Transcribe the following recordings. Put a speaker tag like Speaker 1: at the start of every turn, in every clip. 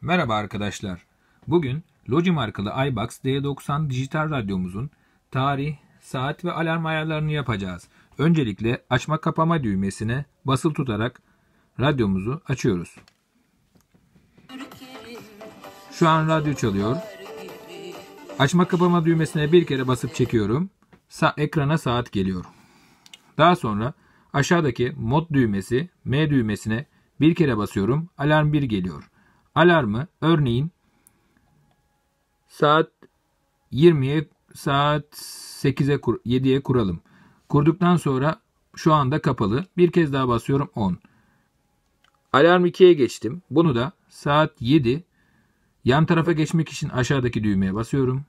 Speaker 1: Merhaba arkadaşlar. Bugün Logi markalı iBox D90 dijital radyomuzun tarih, saat ve alarm ayarlarını yapacağız. Öncelikle açma kapama düğmesine basılı tutarak radyomuzu açıyoruz. Şu an radyo çalıyor. Açma kapama düğmesine bir kere basıp çekiyorum. Sa ekrana saat geliyor. Daha sonra aşağıdaki mod düğmesi M düğmesine bir kere basıyorum. Alarm 1 geliyor alarmı örneğin saat 20'ye saat 8'e 7'ye kuralım. Kurduktan sonra şu anda kapalı. Bir kez daha basıyorum 10. Alarm 2'ye geçtim. Bunu da saat 7 yan tarafa geçmek için aşağıdaki düğmeye basıyorum.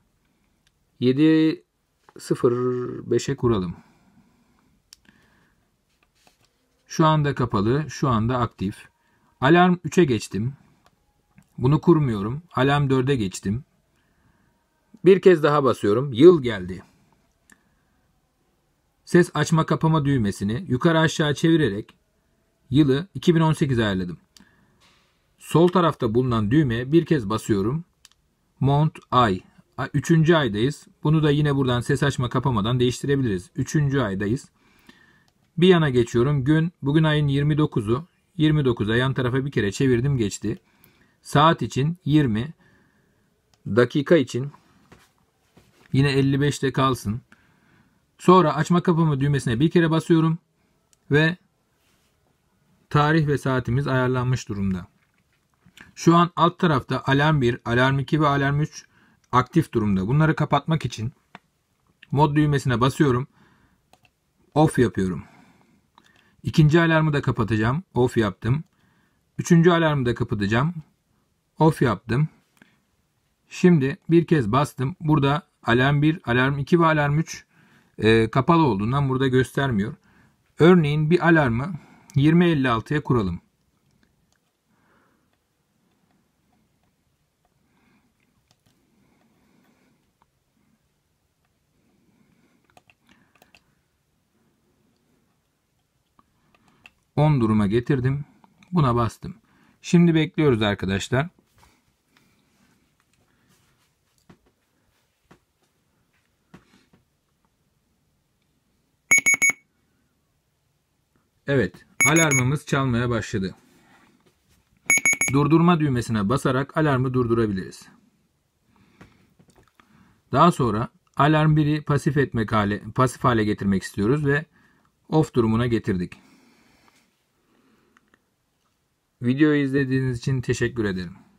Speaker 1: 7 05'e kuralım. Şu anda kapalı, şu anda aktif. Alarm 3'e geçtim. Bunu kurmuyorum. Alarm 4'e geçtim. Bir kez daha basıyorum. Yıl geldi. Ses açma kapama düğmesini yukarı aşağı çevirerek yılı 2018 ayarladım. Sol tarafta bulunan düğmeye bir kez basıyorum. Mont ay. Üçüncü aydayız. Bunu da yine buradan ses açma kapamadan değiştirebiliriz. Üçüncü aydayız. Bir yana geçiyorum. Gün bugün ayın 29'u. 29'a yan tarafa bir kere çevirdim geçti. Saat için 20, dakika için yine 55'te kalsın. Sonra açma kapama düğmesine bir kere basıyorum ve tarih ve saatimiz ayarlanmış durumda. Şu an alt tarafta alarm 1, alarm 2 ve alarm 3 aktif durumda. Bunları kapatmak için mod düğmesine basıyorum. Off yapıyorum. İkinci alarmı da kapatacağım. Off yaptım. Üçüncü alarmı da kapatacağım off yaptım. Şimdi bir kez bastım. Burada alarm 1, alarm 2 ve alarm 3 e, kapalı olduğundan burada göstermiyor. Örneğin bir alarmı 20.56'ya kuralım. On duruma getirdim. Buna bastım. Şimdi bekliyoruz arkadaşlar. Evet, alarmımız çalmaya başladı. Durdurma düğmesine basarak alarmı durdurabiliriz. Daha sonra alarm 1'i pasif etmek hale, pasif hale getirmek istiyoruz ve off durumuna getirdik. Videoyu izlediğiniz için teşekkür ederim.